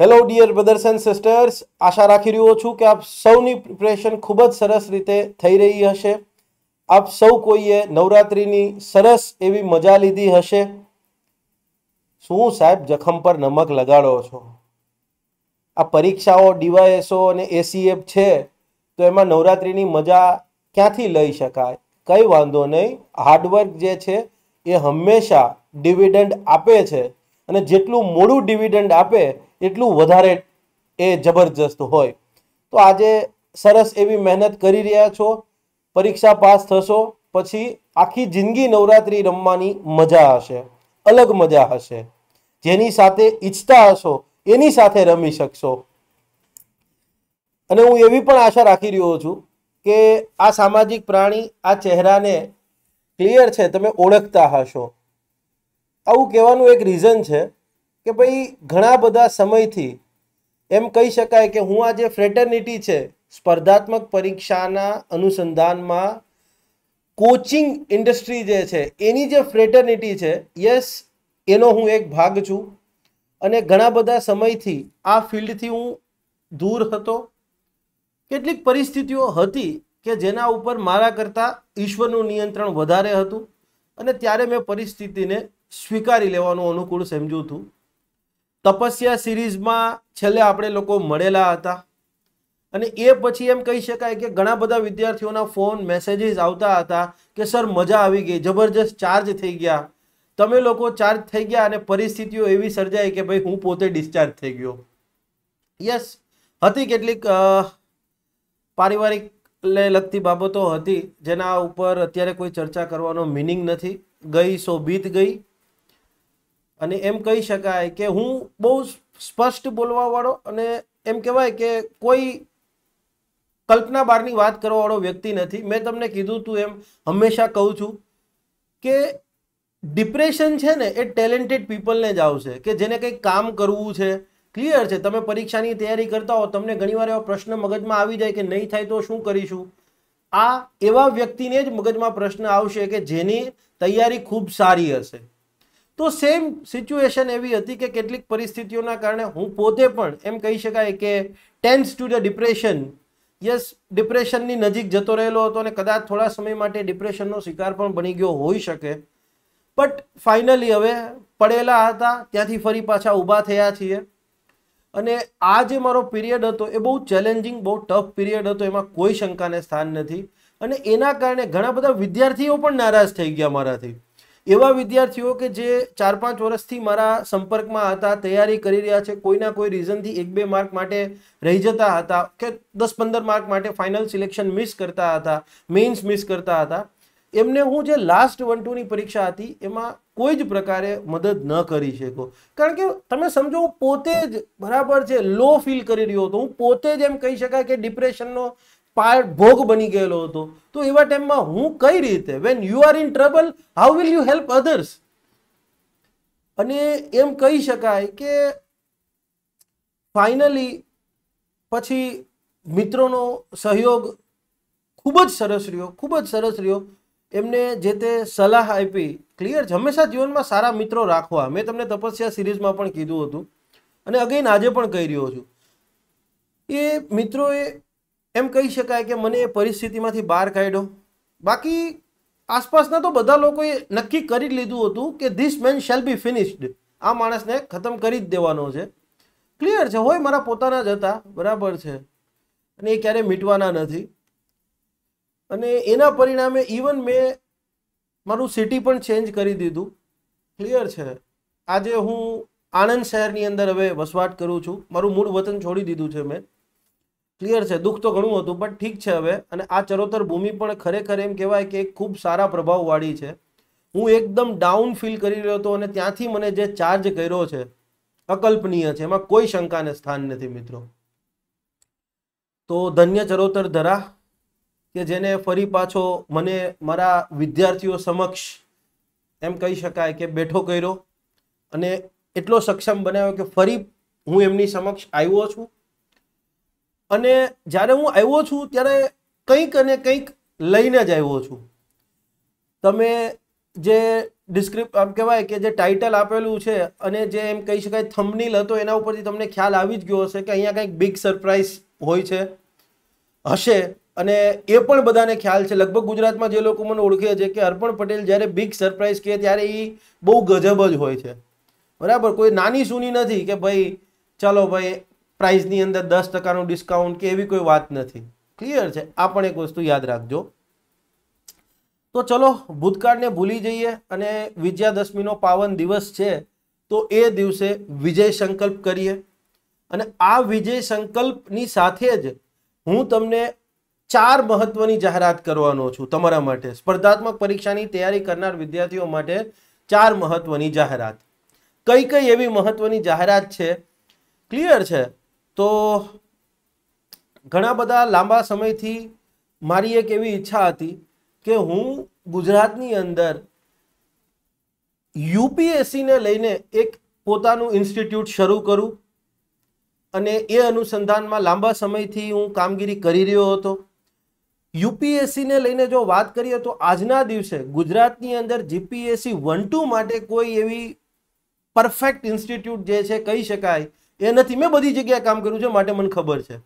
hello dear brothers and sisters આશા રાખી રહ્યો છું કે આપ સૌની પ્રિપરેશન ખૂબ જ સરસ રીતે થઈ રહી હશે આપ સૌ કોઈએ નવરાત્રિની સરસ એવી મજા લીધી હશે શું સાહેબ જખમ પર નમક લગાડો છો આ પરીક્ષાઓ ડીવાયએસઓ અને એસીએફ છે તો એમાં નવરાત્રિની મજા ક્યાંથી લઈ શકાય કંઈ વાંધો નહીં હાર્ડવર્ક જે છે એ હંમેશા ડિવિડન્ડ આપે છે અને જેટલું મોડું ડિવિડન્ડ આપે એટલું વધારે એ જબરજસ્ત હોય તો આજે સરસ એવી મહેનત કરી રહ્યા છો પરીક્ષા પાસ થશો પછી આખી જિંદગી નવરાત્રિ રમવાની મજા હશે અલગ મજા હશે જેની સાથે ઈચ્છતા હશો એની સાથે રમી શકશો અને હું એવી પણ આશા રાખી રહ્યો છું કે આ સામાજિક પ્રાણી આ ચહેરાને ક્લિયર છે તમે ઓળખતા હશો આવું કહેવાનું એક રીઝન છે કે ભાઈ ઘણા બધા સમયથી એમ કહી શકાય કે હું આ જે ફ્રેટર્નિટી છે સ્પર્ધાત્મક પરીક્ષાના અનુસંધાનમાં કોચિંગ ઇન્ડસ્ટ્રી જે છે એની જે ફ્રેટર્નિટી છે યસ એનો હું એક ભાગ છું અને ઘણા બધા સમયથી આ ફિલ્ડથી હું દૂર હતો કેટલીક પરિસ્થિતિઓ હતી કે જેના ઉપર મારા કરતાં ઈશ્વરનું નિયંત્રણ વધારે હતું અને ત્યારે મેં પરિસ્થિતિને સ્વીકારી લેવાનું અનુકૂળ સમજ્યું હતું તપસ્યા સિરીઝમાં છેલ્લે આપણે લોકો મળેલા હતા અને એ પછી એમ કહી શકાય કે ઘણા બધા વિદ્યાર્થીઓના ફોન મેસેજીસ આવતા હતા કે સર મજા આવી ગઈ જબરજસ્ત ચાર્જ થઈ ગયા તમે લોકો ચાર્જ થઈ ગયા અને પરિસ્થિતિઓ એવી સર્જાઈ કે ભાઈ હું પોતે ડિસ્ચાર્જ થઈ ગયો યસ હતી કેટલીક પારિવારિકને લગતી બાબતો હતી જેના ઉપર અત્યારે કોઈ ચર્ચા કરવાનો મિનિંગ નથી ગઈ સો બીત ગઈ અને એમ કહી શકાય કે હું બહુ સ્પષ્ટ બોલવાવાળો અને એમ કહેવાય કે કોઈ કલ્પના બહારની વાત કરવાવાળો વ્યક્તિ નથી મેં તમને કીધું તું એમ હંમેશા કહું છું કે ડિપ્રેશન છે ને એ ટેલેન્ટેડ પીપલને જ આવશે કે જેને કંઈક કામ કરવું છે ક્લિયર છે તમે પરીક્ષાની તૈયારી કરતા હો તમને ઘણીવાર એવો પ્રશ્ન મગજમાં આવી જાય કે નહીં થાય તો શું કરીશું આ એવા વ્યક્તિને જ મગજમાં પ્રશ્ન આવશે કે જેની તૈયારી ખૂબ સારી હશે તો સેમ સિચ્યુએશન એવી હતી કે કેટલીક પરિસ્થિતિઓના કારણે હું પોતે પણ એમ કહી શકાય કે tends to the depression yes ડિપ્રેશનની નજીક જતો રહેલો હતો અને કદાચ થોડા સમય માટે ડિપ્રેશનનો શિકાર પણ બની ગયો હોઈ શકે બટ ફાઇનલી હવે પડેલા હતા ત્યાંથી ફરી પાછા ઊભા થયા છીએ અને આ જે મારો પીરિયડ હતો એ બહુ ચેલેન્જિંગ બહુ ટફ પીરિયડ હતો એમાં કોઈ શંકાને સ્થાન નથી અને એના કારણે ઘણા બધા વિદ્યાર્થીઓ પણ નારાજ થઈ ગયા મારાથી એવા વિદ્યાર્થીઓ કે જે ચાર પાંચ વર્ષથી મારા સંપર્કમાં હતા તૈયારી કરી રહ્યા છે કોઈના કોઈ રીઝનથી એક બે માર્ક માટે રહી જતા હતા કે દસ પંદર માર્ક માટે ફાઇનલ સિલેક્શન મિસ કરતા હતા મેઇન્સ મિસ કરતા હતા એમને હું જે લાસ્ટ વન ટુની પરીક્ષા હતી એમાં કોઈ જ પ્રકારે મદદ ન કરી શકો કારણ કે તમે સમજો હું પોતે જ બરાબર છે લો ફીલ કરી રહ્યો હતો હું પોતે જ એમ કહી શકાય કે ડિપ્રેશનનો પાર્ટ ભોગ બની ગયેલો હતો તો એવા ટાઈમમાં હું કઈ રીતે when you are in trouble how will you help others અને એમ કહી શકાય કે ફાઇનલી પછી મિત્રોનો સહયોગ ખૂબ જ સરસ રહ્યો ખૂબ જ સરસ રહ્યો એમને જે તે સલાહ આપી ક્લિયર હંમેશા જીવનમાં સારા મિત્રો રાખવા મેં તમને તપસ્યા સિરીઝમાં પણ કીધું હતું અને અગેન આજે પણ કહી રહ્યો છું એ મિત્રોએ એમ કહી શકાય કે મને એ પરિસ્થિતિમાંથી બહાર કાઢ્યો બાકી આસપાસના તો બધા લોકોએ નક્કી કરી લીધું હતું કે this man shall be finished આ માણસને ખતમ કરી જ દેવાનો છે ક્લિયર છે હોય મારા પોતાના જ હતા બરાબર છે અને એ ક્યારેય મીટવાના નથી અને એના પરિણામે ઇવન મેં મારું સિટી પણ ચેન્જ કરી દીધું ક્લિયર છે આજે હું આણંદ શહેરની અંદર હવે વસવાટ કરું છું મારું મૂળ વતન છોડી દીધું છે મેં ક્લિયર છે દુઃખ તો ઘણું હતું પણ ઠીક છે હવે અને આ ચરોતર ભૂમિ પણ ખરેખર એમ કહેવાય કે ખૂબ સારા પ્રભાવવાળી છે હું એકદમ ડાઉન ફીલ કરી રહ્યો હતો અને ત્યાંથી મને જે ચાર્જ કર્યો છે અકલ્પનીય છે એમાં કોઈ શંકાને સ્થાન નથી મિત્રો તો ધન્ય ચરોતર ધરા કે જેને ફરી પાછો મને મારા વિદ્યાર્થીઓ સમક્ષ એમ કહી શકાય કે બેઠો કર્યો અને એટલો સક્ષમ બનાવ્યો કે ફરી હું એમની સમક્ષ આવ્યો છું અને જ્યારે હું આવ્યો છું ત્યારે કંઈક અને કંઈક લઈને જ આવ્યો છું તમે જે ડિસ્ક્રિપ આમ કહેવાય કે જે ટાઇટલ આપેલું છે અને જે એમ કહી શકાય થંબનીલ હતો એના ઉપરથી તમને ખ્યાલ આવી જ ગયો હશે કે અહીંયા કંઈક બિગ સરપ્રાઇઝ હોય છે હશે અને એ પણ બધાને ખ્યાલ છે લગભગ ગુજરાતમાં જે લોકો મને ઓળખે છે કે અર્પણ પટેલ જ્યારે બિગ સરપ્રાઇઝ કહે ત્યારે એ બહુ ગજબ જ હોય છે બરાબર કોઈ નાની સૂની નથી કે ભાઈ ચાલો ભાઈ પ્રાઇસની અંદર દસ ટકાનું ડિસ્કાઉન્ટ કે એવી કોઈ વાત નથી ક્લિયર છે આ પણ એક વસ્તુ યાદ રાખજો તો ચલો ભૂતકાળને ભૂલી જઈએ અને વિજયાદશમીનો પાવન દિવસ છે તો એ દિવસે વિજય સંકલ્પ કરીએ અને આ વિજય સંકલ્પની સાથે જ હું તમને ચાર મહત્વની જાહેરાત કરવાનો છું તમારા માટે સ્પર્ધાત્મક પરીક્ષાની તૈયારી કરનાર વિદ્યાર્થીઓ માટે ચાર મહત્વની જાહેરાત કઈ કઈ એવી મહત્વની જાહેરાત છે ક્લિયર છે તો ઘણા બધા લાંબા સમયથી મારી એક એવી ઈચ્છા હતી કે હું ગુજરાતની અંદર યુપીએસસીને લઈને એક પોતાનું ઇન્સ્ટિટ્યૂટ શરૂ કરું અને એ અનુસંધાનમાં લાંબા સમયથી હું કામગીરી કરી રહ્યો હતો યુપીએસસીને લઈને જો વાત કરીએ તો આજના દિવસે ગુજરાતની અંદર જીપીએસસી વન ટુ માટે કોઈ એવી પરફેક્ટ ઇન્સ્ટિટ્યૂટ જે છે કહી શકાય એ નથી મેં બધી જગ્યાએ કામ કર્યું છે માટે મને ખબર છે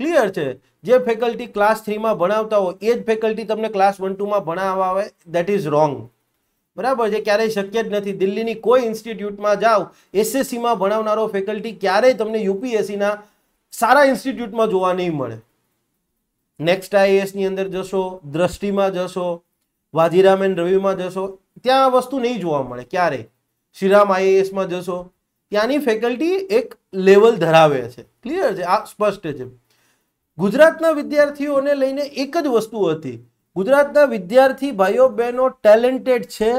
ક્લિયર છે જે ફેકલ્ટી ક્લાસ થ્રીમાં ભણાવતા હોય એ જ ફેકલ્ટી તમને ક્લાસ વન ટુમાં ભણાવવા આવે દેટ ઇઝ રોંગ બરાબર છે ક્યારેય શક્ય જ નથી દિલ્હીની કોઈ ઇન્સ્ટિટ્યૂટમાં જાઓ એસએસસીમાં ભણાવનારો ફેકલ્ટી ક્યારેય તમને યુપીએસસીના સારા ઇન્સ્ટિટ્યૂટમાં જોવા નહીં મળે નેક્સ્ટ આઈએએસની અંદર જશો દ્રષ્ટિમાં જશો વાજીરામ એન્ડ રવિમાં જશો ત્યાં આ વસ્તુ નહીં જોવા મળે ક્યારેય શ્રીરામ આઈએએસમાં જશો ત્યાંની ફેકલ્ટી એક લેવલ ધરાવે છે ક્લિયર છે આ સ્પષ્ટ છે ગુજરાતના વિદ્યાર્થીઓને લઈને એક જ વસ્તુ હતી ગુજરાતના વિદ્યાર્થી ભાઈઓ બહેનો ટેલેન્ટેડ છે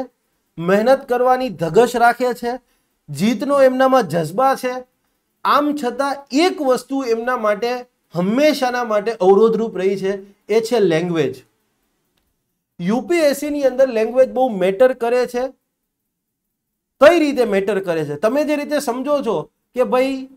મહેનત કરવાની ધગશ રાખે છે જીતનો એમનામાં જજ્બા છે આમ છતાં એક વસ્તુ એમના માટે હંમેશાના માટે અવરોધરૂપ રહી છે એ છે લેંગ્વેજ યુપીએસસીની અંદર લેંગ્વેજ બહુ મેટર કરે છે કઈ રીતે મેટર કરે છે તમે જે રીતે સમજો છો કે ભાઈ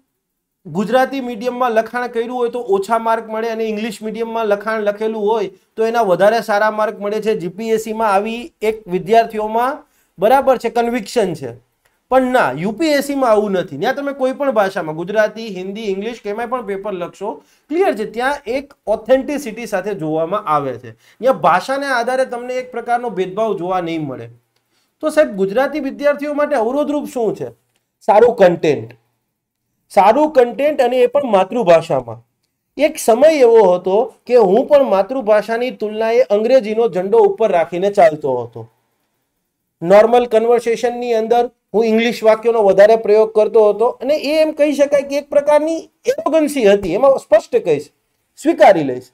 ગુજરાતી મીડિયમમાં લખાણ કર્યું હોય તો ઓછા માર્ક મળે અને ઇંગ્લિશ મીડિયમમાં લખાણ લખેલું હોય તો એના વધારે સારા માર્ક મળે છે જીપીએસસીમાં આવી એક વિદ્યાર્થીઓમાં બરાબર છે કન્વિક્શન છે પણ ના યુપીએસસીમાં આવું નથી ત્યાં તમે કોઈ પણ ભાષામાં ગુજરાતી હિન્દી ઇંગ્લિશ કેમાં પણ પેપર લખશો ક્લિયર છે ત્યાં એક ઓથેન્ટિસિટી સાથે જોવામાં આવે છે ત્યાં ભાષાને આધારે તમને એક પ્રકારનો ભેદભાવ જોવા નહીં મળે તો સાહેબ ગુજરાતી વિદ્યાર્થીઓ માટે અવરોધરૂપ શું છે સારું કન્ટેન્ટ સારું કન્ટેન્ટ અને એ પણ માતૃભાષામાં એક સમય એવો હતો કે હું પણ માતૃભાષાની તુલનાએ અંગ્રેજીનો ઝંડો ઉપર રાખીને ચાલતો હતો નોર્મલ કન્વર્સેશનની અંદર હું ઇંગ્લિશ વાક્યોનો વધારે પ્રયોગ કરતો હતો અને એ એમ કહી શકાય કે એક પ્રકારની એરોગન્સી હતી એમાં સ્પષ્ટ કહીશ સ્વીકારી લઈશ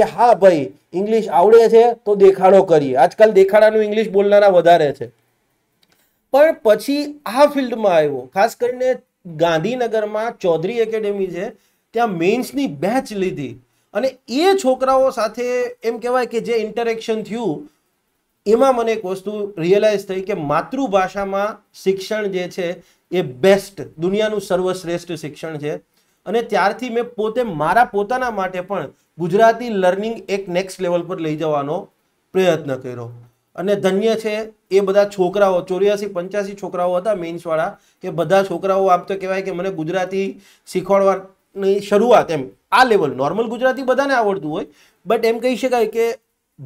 કે હા ભાઈ ઇંગ્લિશ આવડે છે તો દેખાડો કરીએ આજકાલ દેખાડાનું ઇંગ્લિશ બોલનારા વધારે છે પણ પછી આ ફિલ્ડમાં આવ્યો ખાસ કરીને ગાંધીનગરમાં ચૌધરી એકેડેમી છે ત્યાં મેન્સની બેચ લીધી અને એ છોકરાઓ સાથે એમ કહેવાય કે જે ઇન્ટરેક્શન થયું એમાં મને એક વસ્તુ રિયલાઇઝ થઈ કે માતૃભાષામાં શિક્ષણ જે છે એ બેસ્ટ દુનિયાનું સર્વશ્રેષ્ઠ શિક્ષણ છે અને ત્યારથી મેં પોતે મારા પોતાના માટે પણ ગુજરાતી લર્નિંગ એક નેક્સ્ટ લેવલ પર લઈ જવાનો પ્રયત્ન કર્યો અને ધન્ય છે એ બધા છોકરાઓ ચોર્યાસી પંચ્યાસી છોકરાઓ હતા મેઇન્સવાળા એ બધા છોકરાઓ આમ તો કહેવાય કે મને ગુજરાતી શીખવાડવાની શરૂઆત એમ આ લેવલ નોર્મલ ગુજરાતી બધાને આવડતું હોય બટ એમ કહી શકાય કે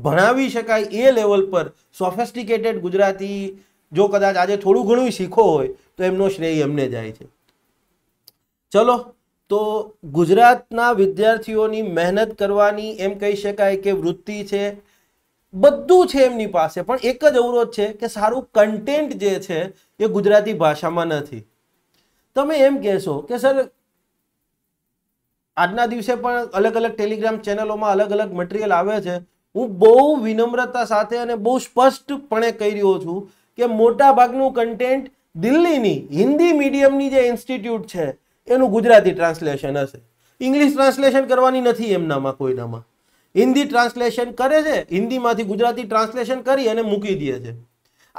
ભણાવી શકાય એ લેવલ પર સોફેસ્ટિકેટેડ ગુજરાતી જો કદાચ આજે થોડું ઘણું શીખો હોય તો એમનો શ્રેય એમને જાય છે ચલો તો ગુજરાતના વિદ્યાર્થીઓની મહેનત કરવાની એમ કહી શકાય કે વૃત્તિ છે બધું છે એમની પાસે પણ એક જ અવરોધ છે કે સારું કન્ટેન્ટ જે છે એ ગુજરાતી ભાષામાં નથી તમે એમ કહેશો કે સર આજના દિવસે પણ અલગ અલગ ટેલિગ્રામ ચેનલોમાં અલગ અલગ મટીરિયલ આવે છે હું બહુ વિનમ્રતા સાથે અને બહુ સ્પષ્ટપણે કહી રહ્યો છું કે મોટા ભાગનું કન્ટેન્ટ દિલ્હીની હિન્દી મીડિયમની જે ઇન્સ્ટિટ્યૂટ છે એનું ગુજરાતી ટ્રાન્સલેશન હશે ઇંગ્લિશ ટ્રાન્સલેશન કરવાની નથી એમનામાં કોઈનામાં હિન્દી ટ્રાન્સલેશન કરે છે હિન્દીમાંથી ગુજરાતી ટ્રાન્સલેશન કરી અને મૂકી દે છે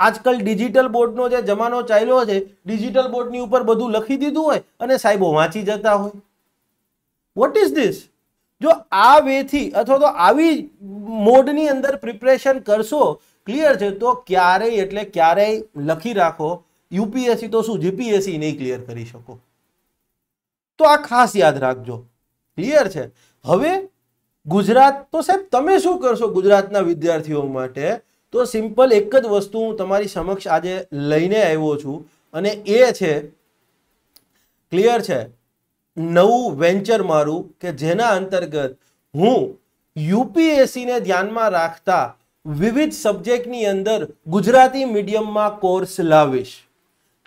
આજકાલ ડિજિટલ બોર્ડનો જે જમાનો ચાલ્યો છે ડિજિટલ બોર્ડની ઉપર બધું લખી દીધું હોય અને સાહેબો વાંચી જતા હોય વોટ ઇઝ ધીસ જો આ વેથી અથવા તો આવી મોડની અંદર પ્રિપરેશન કરશો ક્લિયર છે તો ક્યારેય એટલે ક્યારેય લખી રાખો યુપીએસસી તો શું જીપીએસસી નહીં ક્લિયર કરી શકો તો આ ખાસ યાદ રાખજો ક્લિયર છે હવે ગુજરાત તો સાહેબ તમે શું કરશો ગુજરાતના વિદ્યાર્થીઓ માટે તો સિમ્પલ એક જ વસ્તુ હું તમારી સમક્ષ આજે લઈને આવ્યો છું અને એ છે ક્લિયર છે નવું વેન્ચર મારું કે જેના અંતર્ગત હું યુપીએસસીને ધ્યાનમાં રાખતા વિવિધ સબ્જેક્ટની અંદર ગુજરાતી મીડિયમમાં કોર્સ લાવીશ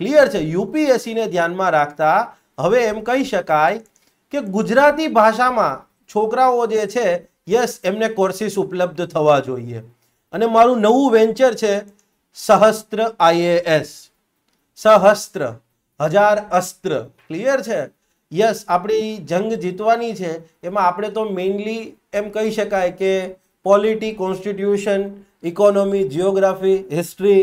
ક્લિયર છે યુપીએસસીને ધ્યાનમાં રાખતા હવે એમ કહી શકાય કે ગુજરાતી ભાષામાં છોકરાઓ જે છે યસ એમને કોર્સિસ ઉપલબ્ધ થવા જોઈએ અને મારું નવું વેન્ચર છે સહસ્ત્ર આઈએએસ સહસ્ત્ર હજાર અસ્ત્ર ક્લિયર છે યસ આપણી જંગ જીતવાની છે એમાં આપણે તો મેઇનલી એમ કહી શકાય કે polity constitution economy geography history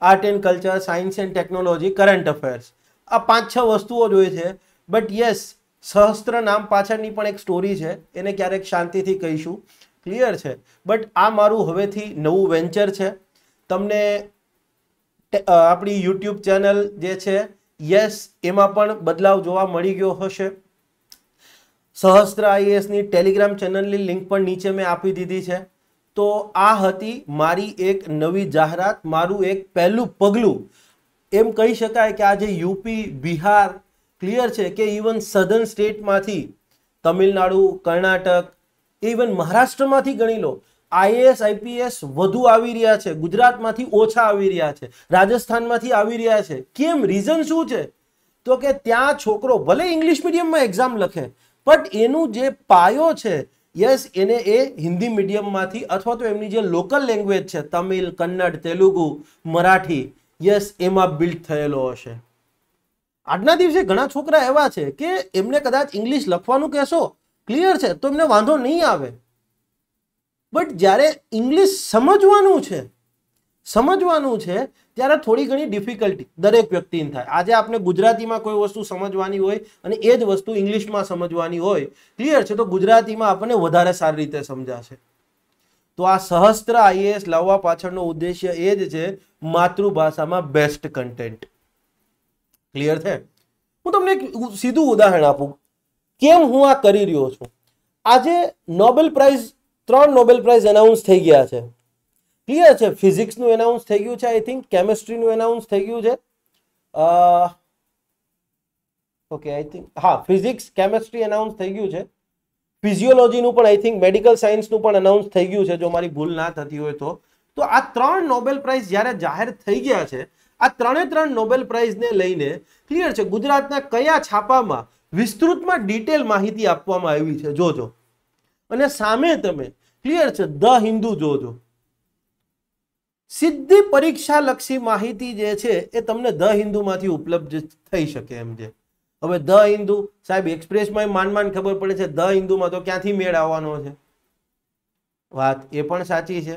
art and culture science and technology current affairs આ પાંચ છ વસ્તુઓ જોઈએ છે બટ યસ સહસ્ત્ર નામ પાછળની પણ એક સ્ટોરી છે એને ક્યારેક શાંતિથી કહીશું ક્લિયર છે બટ આ મારું હવેથી નવું વેન્ચર છે તમને આપણી યુટ્યુબ ચેનલ જે છે યસ એમાં પણ બદલાવ જોવા મળી ગયો હશે સહસ્ત્ર આઈએસની ટેલિગ્રામ ચેનલની લિંક પણ નીચે મેં આપી દીધી છે તો આ હતી મારી એક નવી જાહેરાત મારું એક પહેલું પગલું એમ કહી શકાય કે આજે યુપી બિહાર ક્લિયર છે કે ઇવન સધન સ્ટેટમાંથી તમિલનાડુ કર્ણાટક ઇવન મહારાષ્ટ્રમાંથી ગણી લો આઈએએસ આઈપીએસ વધુ આવી રહ્યા છે ગુજરાતમાંથી ઓછા આવી રહ્યા છે રાજસ્થાનમાંથી આવી રહ્યા છે કેમ રીઝન શું છે તો કે ત્યાં છોકરો ભલે ઇંગ્લિશ મીડિયમમાં એક્ઝામ લખે બટ એનું જે પાયો છે યસ એને એ હિન્દી મીડિયમમાંથી અથવા તો એમની જે લોકલ લેંગ્વેજ છે તમિલ કન્નડ તેલુગુ મરાઠી યસ એમાં બિલ્ડ થયેલો હશે આજના દિવસે ઘણા છોકરા એવા છે કે એમને કદાચ ઇંગ્લિશ લખવાનું કહેશો ક્લિયર છે તો એમને વાંધો નહીં આવે બટ જ્યારે ઇંગ્લિશ સમજવાનું છે સમજવાનું છે ત્યારે થોડી ઘણી ડિફિકલ્ટી દરેક વ્યક્તિને થાય આજે આપણે ગુજરાતીમાં કોઈ વસ્તુ સમજવાની હોય અને એ જ વસ્તુ ઇંગ્લિશમાં સમજવાની હોય ક્લિયર છે તો ગુજરાતીમાં આપણને વધારે સારી રીતે સમજાશે તો આ સહસ્ત્ર આઈએએસ લાવવા પાછળનો ઉદ્દેશ્ય એ જ છે માતૃભાષામાં બેસ્ટ કન્ટેન્ટ ક્લિયર છે હું તમને એક સીધું ઉદાહરણ આપું કેમ હું આ કરી રહ્યો છું આજે નોબેલ પ્રાઇઝ ત્રણ નોબેલ પ્રાઇઝ એનાઉન્સ થઈ ગયા છે ક્લિયર છે ફિઝિક્સનું એનાઉન્સ થઈ ગયું છે આઈ થિંક કેમેસ્ટ્રીનું એનાઉન્સ થઈ ગયું છે ઓકે આઈ થિંક હા ફિઝિક્સ કેમેસ્ટ્રી એનાઉન્સ થઈ ગયું છે ફિઝિયોલોજીનું પણ આઈ થિંક મેડિકલ સાયન્સનું પણ અનાઉન્સ થઈ ગયું છે જો મારી ભૂલ ના થતી હોય તો તો આ ત્રણ નોબેલ પ્રાઇઝ જ્યારે જાહેર થઈ ગયા છે આ ત્રણે ત્રણ નોબેલ પ્રાઇઝને લઈને ક્લિયર છે ગુજરાતના કયા છાપામાં વિસ્તૃતમાં ડિટેલ માહિતી આપવામાં આવી છે જોજો અને સામે તમે ક્લિયર છે ધ હિન્દુ જોજો સીધી પરીક્ષાલક્ષી માહિતી જે છે એ તમને ધ હિન્દુમાંથી ઉપલબ્ધ થઈ શકે એમ છે હવે ધ હિન્દુ સાહેબ એક્સપ્રેસમાં માંડ માંડ ખબર પડે છે ધ હિન્દુમાં તો ક્યાંથી મેળ આવવાનો છે વાત એ પણ સાચી છે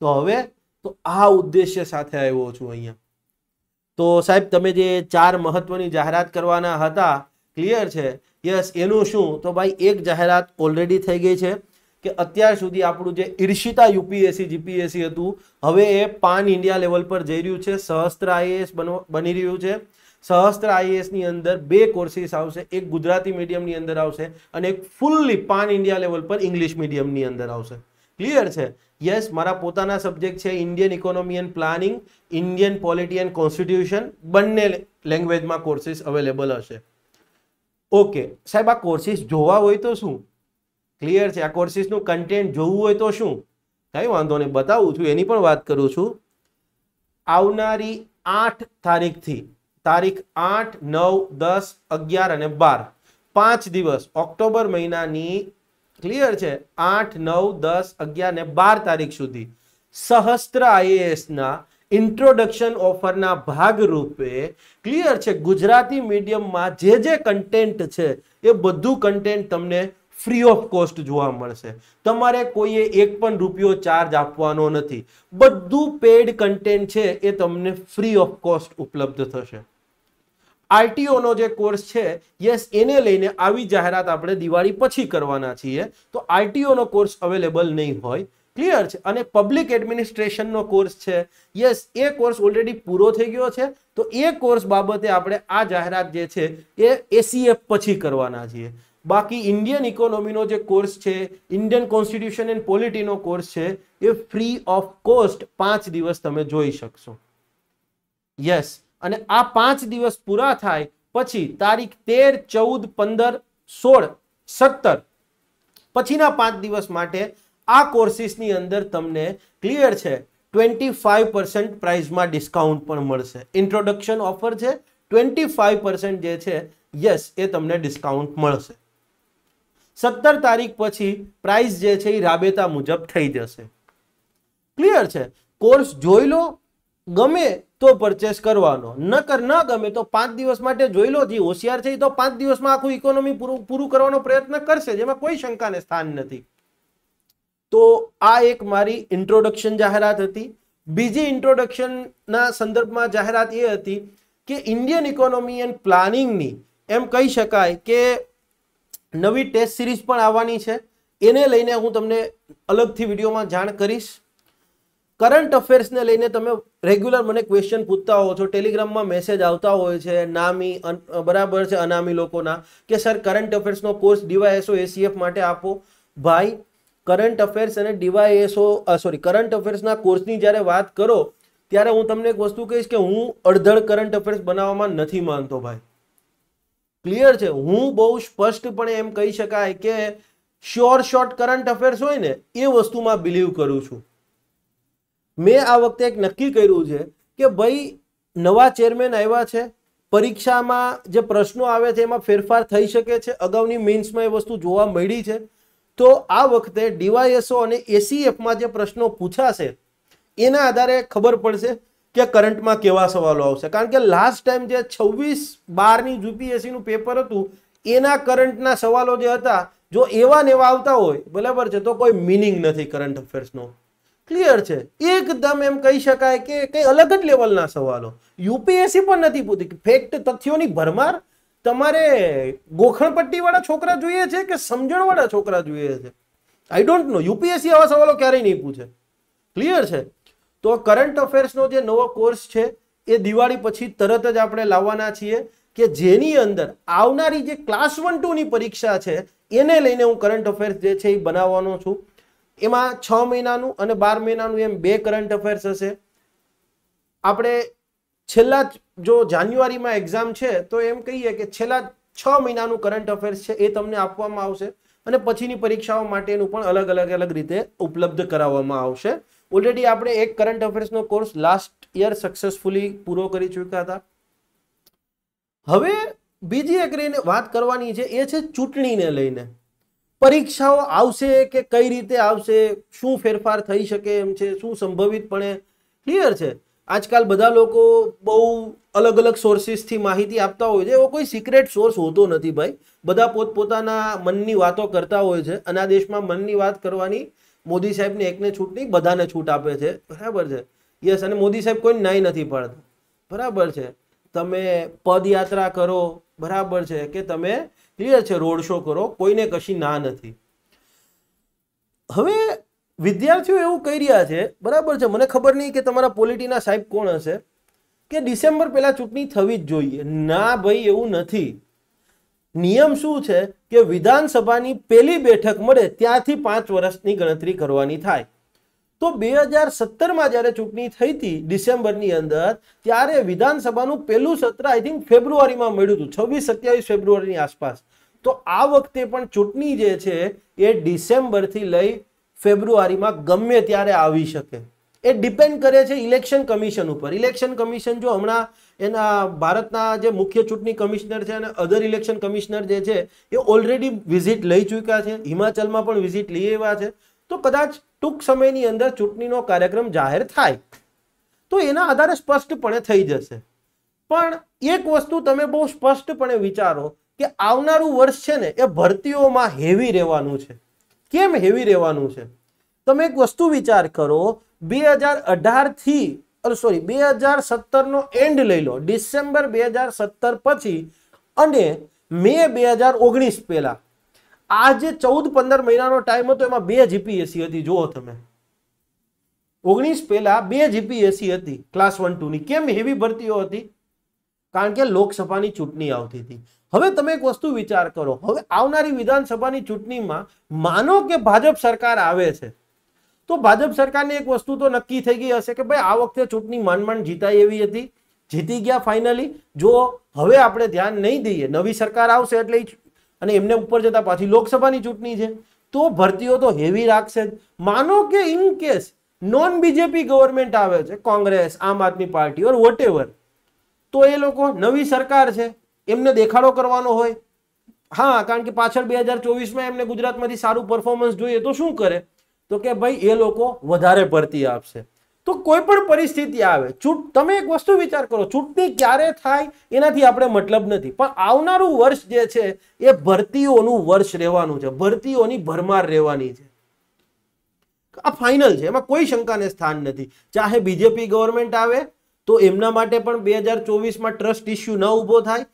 તો હવે તો આ ઉદ્દેશ્ય સાથે આવ્યો છું અહીંયા તો સાહેબ તમે જે ચાર મહત્વની જાહેરાત કરવાના હતા ક્લિયર છે યસ એનું શું તો ભાઈ એક જાહેરાત ઓલરેડી થઈ ગઈ છે કે અત્યાર સુધી આપણું જે ઈર્ષિતા યુપીએસસી જીપીએસસી હતું હવે એ પાન ઇન્ડિયા લેવલ પર જઈ રહ્યું છે સહસ્ત્ર આઈએએસ બની રહ્યું છે સહસ્ત્ર આઈએએસની અંદર બે કોર્સીસ આવશે એક ગુજરાતી મીડિયમની અંદર આવશે અને એક ફૂલ્લી પાન ઇન્ડિયા લેવલ પર ઇંગ્લિશ મીડિયમની અંદર આવશે ક્લિયર છે યસ મારા પોતાના સબ્જેક્ટ છે Indian economy and planning Indian polity and constitution બંને લેંગ્વેજમાં કોર્સિસ અવેલેબલ હશે ઓકે સાહેબ આ કોર્સિસ જોવા હોય તો શું ક્લિયર છે આ કોર્સિસનું કન્ટેન્ટ જોવું હોય તો શું કંઈ વાંધો નહીં બતાવું છું એની પણ વાત કરું છું આવનારી આઠ તારીખથી તારીખ આઠ નવ દસ અગિયાર અને બાર પાંચ દિવસ ઓક્ટોબર મહિનાની ક્લિયર છે આઠ નવ દસ અગિયાર ને બાર તારીખ સુધી સહસ્ત્ર આઈએએસના ઇન્ટ્રોડક્શન ઓફરના ભાગરૂપે ક્લિયર છે ગુજરાતી મીડિયમમાં જે જે કન્ટેન્ટ છે એ બધું કન્ટેન્ટ તમને ફ્રી ઓફ કોસ્ટ જોવા મળશે તમારે કોઈએ એક પણ રૂપિયો ચાર્જ આપવાનો નથી બધું પેડ કન્ટેન્ટ છે એ તમને ફ્રી ઓફ કોસ્ટ ઉપલબ્ધ થશે આરટીઓનો જે કોર્સ છે યસ એને લઈને આવી જાહેરાત આપણે દિવાળી પછી કરવાના છીએ તો આરટીઓનો કોર્સ અવેલેબલ નહીં હોય ક્લિયર છે અને પબ્લિક એડમિનિસ્ટ્રેશનનો કોર્સ છે યસ એ કોર્સ ઓલરેડી પૂરો થઈ ગયો છે તો એ કોર્સ બાબતે આપણે આ જાહેરાત જે છે એ એસીએફ પછી કરવાના છીએ બાકી ઇન્ડિયન ઇકોનોમીનો જે કોર્સ છે ઇન્ડિયન કોન્સ્ટિટ્યુશન એન્ડ પોલિટીનો કોર્સ છે એ ફ્રી ઓફ કોસ્ટ પાંચ દિવસ તમે જોઈ શકશો યસ અને આ પાંચ દિવસ પૂરા થાય પછી તારીખ તેર ચૌદ પંદર સોળ સત્તર પછીના પાંચ દિવસ માટે આ કોર્સિસની અંદર તમને ક્લિયર છે ટ્વેન્ટી ફાઇવ પર્સન્ટ પ્રાઇઝમાં ડિસ્કાઉન્ટ પણ મળશે ઇન્ટ્રોડક્શન ઓફર છે ટ્વેન્ટી ફાઇવ પર્સન્ટ જે છે યસ એ તમને ડિસ્કાઉન્ટ મળશે સત્તર તારીખ પછી પ્રાઇસ જે છે એ રાબેતા મુજબ થઈ જશે ક્લિયર છે કોર્સ જોઈ લો ગમે તો પરચેસ કરવાનો નકર ન ગમે તો પાંચ દિવસ માટે જોઈ લો હોશિયાર છે તો પાંચ દિવસમાં આખું ઇકોનોમી પૂરું પૂરું કરવાનો પ્રયત્ન કરશે જેમાં કોઈ શંકાને સ્થાન નથી તો આ એક મારી ઇન્ટ્રોડક્શન જાહેરાત હતી બીજી ઇન્ટ્રોડક્શનના સંદર્ભમાં જાહેરાત એ હતી કે ઇન્ડિયન ઇકોનોમી એન્ડ પ્લાનિંગની એમ કહી શકાય કે નવી ટેસ્ટ સિરીઝ પણ આવવાની છે એને લઈને હું તમને અલગથી વિડીયોમાં જાણ કરીશ કરંટ અફેર્સને લઈને તમે રેગ્યુલર મને ક્વેશ્ચન પૂછતા હો છો ટેલિગ્રામમાં મેસેજ આવતા હોય છે નામી બરાબર છે અનામી લોકોના કે સર કરંટ અફેર્સનો કોર્સ ડીવાયએસઓ એસીએફ માટે આપો ભાઈ કરંટ અફેર્સ અને ડીવાયએસઓ સોરી કરંટ અફેર્સના કોર્સની જ્યારે વાત કરો ત્યારે હું તમને એક વસ્તુ કહીશ કે હું અડધડ કરંટ અફેર્સ બનાવવામાં નથી માનતો ભાઈ ક્લિયર છે હું બહુ સ્પષ્ટપણે એમ કહી શકાય કે શ્યોર શોર્ટ કરંટ અફેર્સ હોય ને એ વસ્તુમાં બિલીવ કરું છું મેં આ વખતે એક નક્કી કર્યું છે કે ભાઈ નવા ચેરમેન આવ્યા છે પરીક્ષામાં જે પ્રશ્નો આવે છે એમાં ફેરફાર થઈ શકે છે અગાઉની મેન્સમાં એ વસ્તુ જોવા મળી છે તો આ વખતે ડીવાયએસઓ અને એસીએફમાં જે પ્રશ્નો પૂછાશે એના આધારે ખબર પડશે કે કરંટમાં કેવા સવાલો આવશે કારણ કે લાસ્ટ ટાઈમ જે છવ્વીસ બારની યુપીએસસીનું પેપર હતું એના કરંટના સવાલો જે હતા જો એવા ને એવા આવતા હોય બરાબર છે તો કોઈ મિનિંગ નથી કરંટ અફેર્સનો ક્લિયર છે એકદમ એમ કહી શકાય કે કંઈ અલગ જ લેવલના સવાલો યુપીએસસી પણ નથી પૂછતી ફેક્ટ તથ્યોની ભરમાર તમારે ગોખણપટ્ટીવાળા છોકરા જોઈએ છે કે સમજણવાળા છોકરા જોઈએ છે આઈ ડોન્ટ નો યુપીએસસી આવા સવાલો ક્યારેય નહીં પૂછે ક્લિયર છે તો કરંટ અફેર્સનો જે નવો કોર્સ છે એ દિવાળી પછી તરત જ આપણે લાવવાના છીએ કે જેની અંદર આવનારી જે ક્લાસ વન ટુની પરીક્ષા છે એને લઈને હું કરંટ અફેર્સ જે છે એ બનાવવાનો છું એમાં છ મહિનાનું અને બાર મહિનાનું એમ બે કરંટ અફેર્સ હશે આપણે છેલ્લા જો જાન્યુઆરીમાં એક્ઝામ છે તો એમ કહીએ કે છેલ્લા છ મહિનાનું કરંટ અફેર્સ છે એ તમને આપવામાં આવશે અને પછીની પરીક્ષાઓ માટેનું પણ અલગ અલગ અલગ રીતે ઉપલબ્ધ કરાવવામાં આવશે ઓલરેડી આપણે એક કરંટ અફેર્સનો કોર્સ લાસ્ટ યર સક્સેસફુલી પૂરો કરી ચૂક્યા હતા હવે બીજી એક વાત કરવાની છે એ છે ચૂંટણીને લઈને પરીક્ષાઓ આવશે કે કઈ રીતે આવશે શું ફેરફાર થઈ શકે એમ છે શું સંભવિતપણે ક્લિયર છે આજકાલ બધા લોકો બહુ અલગ અલગ સોર્સિસથી માહિતી આપતા હોય છે એવો કોઈ સિક્રેટ સોર્સ હોતો નથી ભાઈ બધા પોતપોતાના મનની વાતો કરતા હોય છે અને આ દેશમાં મનની વાત કરવાની મોદી સાહેબની એકને છૂટ નહીં બધાને છૂટ આપે છે બરાબર છે યસ અને મોદી સાહેબ કોઈ નાઈ નથી પડતા બરાબર છે તમે પદયાત્રા કરો બરાબર છે કે તમે ક્લિયર છે રોડ શો કરો કોઈને કશી ના નથી હવે વિદ્યાર્થીઓ એવું કહી રહ્યા છે બરાબર છે મને ખબર નહીં કે તમારા પોલિટીના સાહેબ કોણ હશે કે ડિસેમ્બર પહેલાં ચૂંટણી થવી જ જોઈએ ના ભાઈ એવું નથી નિયમ શું છે કે વિધાનસભાની પહેલી બેઠક મળે ત્યાંથી પાંચ વર્ષની ગણતરી કરવાની થાય તો બે હજાર સત્તરમાં જ્યારે ચૂંટણી થઈ હતી ડિસેમ્બરની અંદર ત્યારે વિધાનસભાનું પહેલું સત્ર આઈ થિંક ફેબ્રુઆરીમાં મળ્યું હતું છવ્વીસ સત્યાવીસ ફેબ્રુઆરીની આસપાસ તો આ વખતે પણ ચૂંટણી જે છે એ ડિસેમ્બરથી લઈ ફેબ્રુઆરીમાં ગમે ત્યારે આવી શકે એ ડિપેન્ડ કરે છે ઇલેક્શન કમિશન ઉપર ઇલેક્શન કમિશન જો હમણાં એના ભારતના જે મુખ્ય ચૂંટણી કમિશનર છે અને અધર ઇલેક્શન કમિશનર જે છે એ ઓલરેડી વિઝિટ લઈ ચૂક્યા છે હિમાચલમાં પણ વિઝિટ લઈ આવ્યા છે તો કદાચ ટૂંક સમયની અંદર ચૂંટણીનો કાર્યક્રમ જાહેર થાય તો એના આધારે સ્પષ્ટપણે થઈ જશે પણ એક વસ્તુ તમે બહુ સ્પષ્ટપણે વિચારો કે આવનારું વર્ષ છે ને એ ભરતીઓમાં હેવી રહેવાનું છે કેમ હેવી રહેવાનું છે તમે એક વસ્તુ વિચાર કરો બે હજાર અઢારથી સોરી બે હજાર સત્તરનો એન્ડ લઈ લો ડિસેમ્બર બે હજાર સત્તર પછી અને મે બે હજાર ઓગણીસ પહેલાં આ જે ચૌદ પંદર મહિનાનો ટાઈમ હતો એમાં બે જીપીએસસી હતી જુઓ તમે ઓગણીસ પહેલા બે જીપીએસસી હતી ક્લાસ વન ટુની કેમ હેવી ભરતીઓ હતી કારણ કે લોકસભાની ચૂંટણી આવતી હતી હવે તમે એક વસ્તુ વિચાર કરો હવે આવનારી વિધાનસભાની ચૂંટણીમાં માનો કે ભાજપ સરકાર આવે છે તો ભાજપ સરકારને એક વસ્તુ તો નક્કી થઈ ગઈ હશે કે ભાઈ આ વખતે ચૂંટણી માંડ જીતાઈ એવી હતી જીતી ગયા ફાઇનલી જો હવે આપણે ધ્યાન નહીં દઈએ નવી સરકાર આવશે એટલે અને એમને ઉપર જતા પાછી લોકસભાની ચૂંટણી છે તો ભરતીઓ તો હેવી રાખશે જ માનો કે in case non BJP government આવે છે કોંગ્રેસ આમ આદમી પાર્ટી ઓર વોટ તો એ લોકો નવી સરકાર છે એમને દેખાડો કરવાનો હોય હા કારણ કે પાછળ બે હજાર ચોવીસમાં એમને ગુજરાતમાંથી સારું પરફોર્મન્સ જોઈએ તો શું કરે તો કે ભાઈ એ લોકો વધારે ભરતી આપશે તો કોઈ પણ પરિસ્થિતિ આવે છૂટ તમે એક વસ્તુ વિચાર કરો છૂટની ક્યારે થાય એનાથી આપણે મતલબ નથી પણ આવનારું વર્ષ જે છે એ ભરતીઓનું વર્ષ રહેવાનું છે ભરતીઓની ભરમાર રહેવાની છે આ ફાઇનલ છે એમાં કોઈ શંકાને સ્થાન નથી ચાહે બીજેપી ગવર્મેન્ટ આવે તો એમના માટે પણ બે હજાર ચોવીસમાં ટ્રસ્ટ ઇસ્યુ ન ઊભો થાય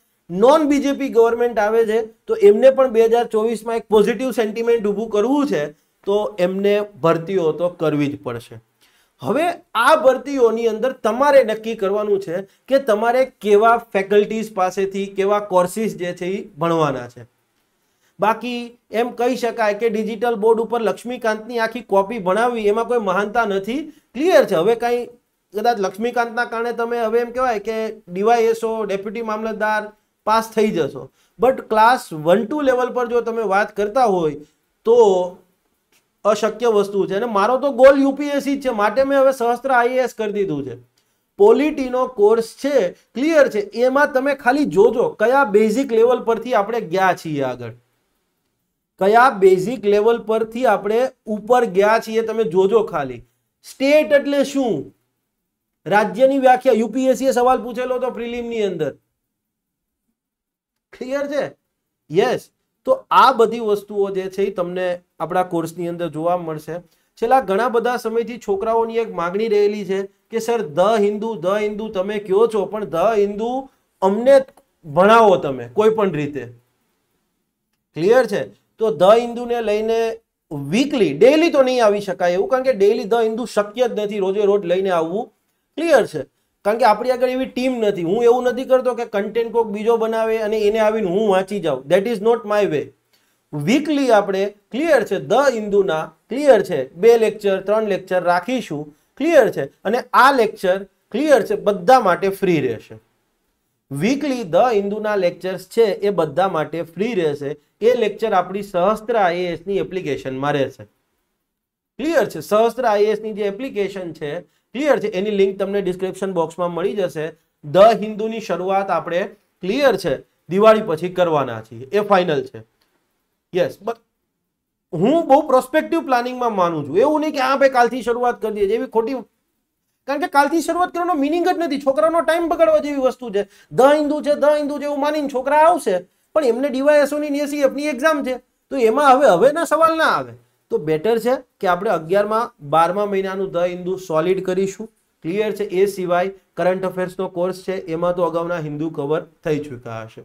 નોન બીજેપી ગવર્મેન્ટ આવે છે તો એમને પણ બે હજાર ચોવીસમાં એક પોઝિટિવ સેન્ટિમેન્ટ ઊભું કરવું છે તો એમને ભરતીઓ તો કરવી જ પડશે હવે આ ભરતીઓની અંદર તમારે નક્કી કરવાનું છે કે તમારે કેવા ફેકલ્ટીઝ પાસેથી કેવા કોર્સિસ જે છે એ ભણવાના છે બાકી એમ કહી શકાય કે ડિજિટલ બોર્ડ ઉપર લક્ષ્મીકાંતની આખી કોપી ભણાવી એમાં કોઈ મહાનતા નથી ક્લિયર છે હવે કંઈ કદાચ લક્ષ્મીકાંતના કારણે તમે હવે એમ કહેવાય કે ડીવાયએસઓ ડેપ્યુટી મામલતદાર પાસ થઈ જશો but class one two level પર જો તમે વાત કરતા હોય તો અશક્ય વસ્તુ છે અને મારો તો ગોલ યુપીએસસી જ છે માટે મેં હવે સહસ્ત્ર આઈએએસ કરી દીધું છે પોલિટીનો કોર્સ છે ક્લિયર છે એમાં તમે ખાલી જોજો કયા બેઝિક લેવલ પરથી આપણે ગયા છીએ આગળ કયા બેઝિક લેવલ પરથી આપણે ઉપર ગયા છીએ તમે જોજો ખાલી સ્ટેટ એટલે શું રાજ્યની વ્યાખ્યા યુપીએસસીએ સવાલ પૂછેલો તો પ્રિલિમની અંદર ક્લિયર છે યસ તો આ બધી વસ્તુઓ જે છે એ તમને આપણા કોર્સની અંદર જોવા મળશે છેલ્લા ઘણા બધા સમયથી છોકરાઓની એક માગણી રહેલી છે કે sir the Hindu the Hindu તમે કયો છો પણ ધ હિન્દુ અમને ભણાવો તમે કોઈ પણ રીતે ક્લિયર છે તો ધ હિન્દુને લઈને વીકલી ડેલી તો નહીં આવી શકાય એવું કારણ કે ડેલી ધ હિન્દુ શક્ય જ નથી રોજે રોજ લઈને આવવું ક્લિયર છે કારણ કે આપણી આગળ એવી ટીમ નથી હું એવું નથી કરતો કે કન્ટેન્ટ કોઈક બીજો બનાવે અને એને આવીને હું વાંચી જાઉં that is not my way weekly આપણે ક્લિયર છે ધ હિન્દુના ક્લિયર છે બે લેક્ચર ત્રણ લેક્ચર રાખીશું ક્લિયર છે અને આ લેક્ચર ક્લિયર છે બધા માટે ફ્રી રહેશે વીકલી ધ હિન્દુના લેક્ચર્સ છે એ બધા માટે ફ્રી રહેશે એ લેક્ચર આપણી સહસ્ત્ર આઈએએસની એપ્લિકેશનમાં રહેશે ક્લિયર છે સહસ્ત્ર આઈએએસની જે એપ્લિકેશન છે ક્લિયર છે એની લિંક તમને ડિસ્ક્રિપ્શન બોક્સમાં મળી જશે દ હિન્દુની શરૂઆત આપણે ક્લિયર છે દિવાળી પછી કરવાના છીએ એ ફાઇનલ છે યસ બટ હું બહુ પ્રોસ્પેક્ટિવ પ્લાનિંગમાં માનું છું એવું નહીં કે આ ભાઈ કાલથી શરૂઆત કરી દઈએ જેવી ખોટી કારણ કે કાલથી શરૂઆત કરવાનો મિનિંગ જ નથી છોકરાનો ટાઈમ બગાડવા જેવી વસ્તુ છે દ હિન્દુ છે ધ હિન્દુ છે એવું માનીને છોકરા આવશે પણ એમને ડીવાયએસઓની એસી એફની એક્ઝામ છે તો એમાં હવે હવેના સવાલ ના આવે તો બેટર છે કે આપણે અગિયારમાં બારમા મહિનાનું ધ હિન્દુ સોલિડ કરીશું ક્લિયર છે એ સિવાય કરંટ અફેર્સનો કોર્સ છે એમાં તો અગાઉના હિન્દુ કવર થઈ ચૂક્યા હશે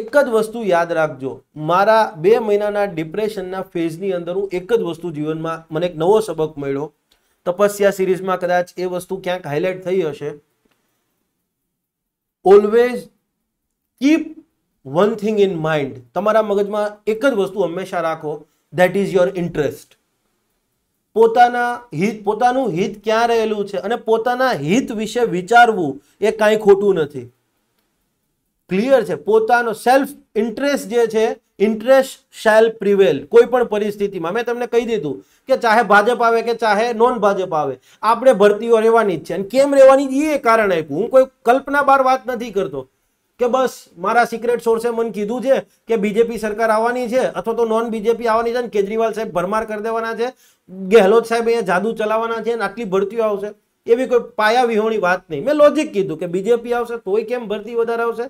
એક જ વસ્તુ યાદ રાખજો મારા બે મહિનાના ડિપ્રેશનના ફેઝની અંદર હું એક જ વસ્તુ જીવનમાં મને એક નવો સબક મળ્યો તપસ્યા સિરીઝમાં કદાચ એ વસ્તુ ક્યાંક હાઇલાઇટ થઈ હશે always keep one thing in mind તમારા મગજમાં એક જ વસ્તુ હંમેશા રાખો દેટ ઇઝ યોર ઇન્ટરેસ્ટ પોતાના હિત પોતાનું હિત ક્યાં રહેલું છે અને પોતાના હિત વિશે વિચારવું એ કાંઈ ખોટું નથી ક્લિયર છે પોતાનો સેલ્ફ ઇન્ટરેસ્ટ જે છે ઇન્ટરેસ્ટ શેલ પ્રિવેલ કોઈ પણ પરિસ્થિતિમાં મેં તમને કહી દીધું કે ચાહે ભાજપ આવે કે ચાહે નોન ભાજપ આવે આપણે ભરતીઓ રહેવાની જ છે અને કેમ રહેવાની એ કારણ આપ્યું હું કોઈ કલ્પના બાર વાત નથી કરતો કે બસ મારા સિક્રેટ સોર્સે મને કીધું છે કે બીજેપી સરકાર આવવાની છે અથવા તો નોન બીજેપી આવવાની છે ને કેજરીવાલ સાહેબ ભરમાર કરી દેવાના છે ગેહલોત સાહેબ અહીંયા જાદુ ચલાવવાના છે ને આટલી ભરતીઓ આવશે એવી કોઈ પાયા વિહોણી વાત નહીં મેં લોજિક કીધું કે બીજેપી આવશે તોય કેમ ભરતી વધારે આવશે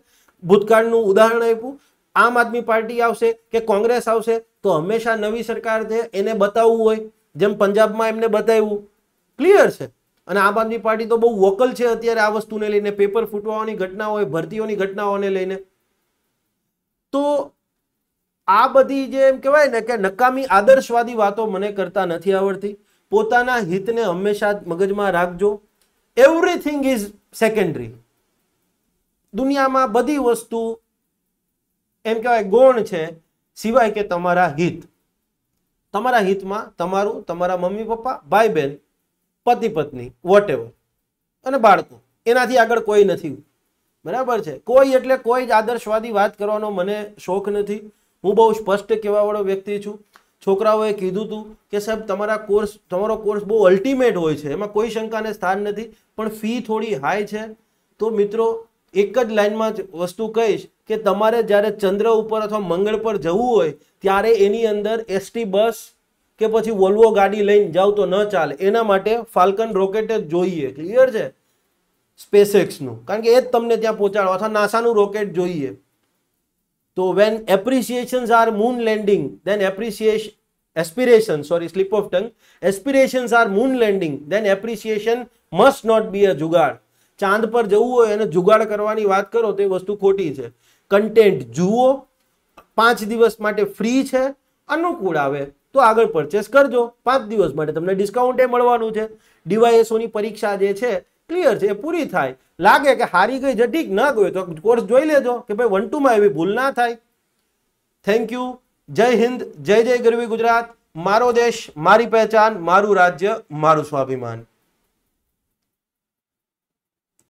ભૂતકાળનું ઉદાહરણ આપ્યું આમ આદમી પાર્ટી આવશે કે કોંગ્રેસ આવશે તો હંમેશા નવી સરકાર છે એને બતાવવું હોય જેમ પંજાબમાં એમને બતાવ્યું ક્લિયર છે અને આમ આદમી પાર્ટી તો બહુ વોકલ છે અત્યારે આ વસ્તુને લઈને પેપર ફૂટવાની ઘટનાઓએ ભરતીઓની ઘટનાઓને લઈને તો આ બધી જે એમ કહેવાય ને કે નકામી આદર્શવાદી વાતો મને કરતા નથી આવડતી પોતાના હિતને હંમેશા મગજમાં રાખજો એવરીથિંગ ઇઝ સેકન્ડરી દુનિયામાં બધી વસ્તુ એમ કહેવાય ગૌણ છે સિવાય કે તમારા હિત તમારા હિતમાં તમારું તમારા મમ્મી પપ્પા ભાઈ બહેન પતિ પત્ની વોટેવર અને બાળકો એનાથી આગળ કોઈ નથી બરાબર છે કોઈ એટલે કોઈ જ આદર્શવાદી વાત કરવાનો મને શોખ નથી હું બહુ સ્પષ્ટ કહેવાવાળો વ્યક્તિ છું છોકરાઓએ કીધું હતું કે સાહેબ તમારા કોર્સ તમારો કોર્સ બહુ અલ્ટિમેટ હોય છે એમાં કોઈ શંકાને સ્થાન નથી પણ ફી થોડી હાઈ છે તો મિત્રો એક જ લાઈનમાં જ વસ્તુ કહીશ કે તમારે જ્યારે ચંદ્ર ઉપર અથવા મંગળ પર જવું હોય ત્યારે એની અંદર એસટી બસ કે પછી વોલ્વો ગાડી લઈને જાઓ તો ન ચાલે એના માટે ફાલ્કન રોકેટ જ જોઈએ ક્લિયર છે સ્પેસેક્સનું કારણ કે એ જ તમને ત્યાં પહોંચાડો અથવા નાસાનું રોકેટ જોઈએ તો when appreciations are moon landing then appreciation aspiration sorry slip of tongue aspirations are moon landing then appreciation must not be a jugaad ચાંદ પર જવું હોય અને જુગાડ કરવાની વાત કરો તો એ વસ્તુ ખોટી છે કન્ટેન્ટ જુઓ પાંચ દિવસ માટે ફ્રી છે અનુકૂળ આવે તો આગળ પરચેસ કરજો પાંચ દિવસ માટે તમને ડિસ્કાઉન્ટ એ મળવાનું છે ડીવાયએસઓની પરીક્ષા જે છે ક્લિયર છે એ પૂરી થાય લાગે કે હારી ગઈ છે ના ગયો તો કોર્સ જોઈ લેજો કે ભાઈ વન ટુમાં એવી ભૂલ ના થાય થેન્ક યુ જય હિન્દ જય જય ગરવી ગુજરાત મારો દેશ મારી પહેચાન મારું રાજ્ય મારું સ્વાભિમાન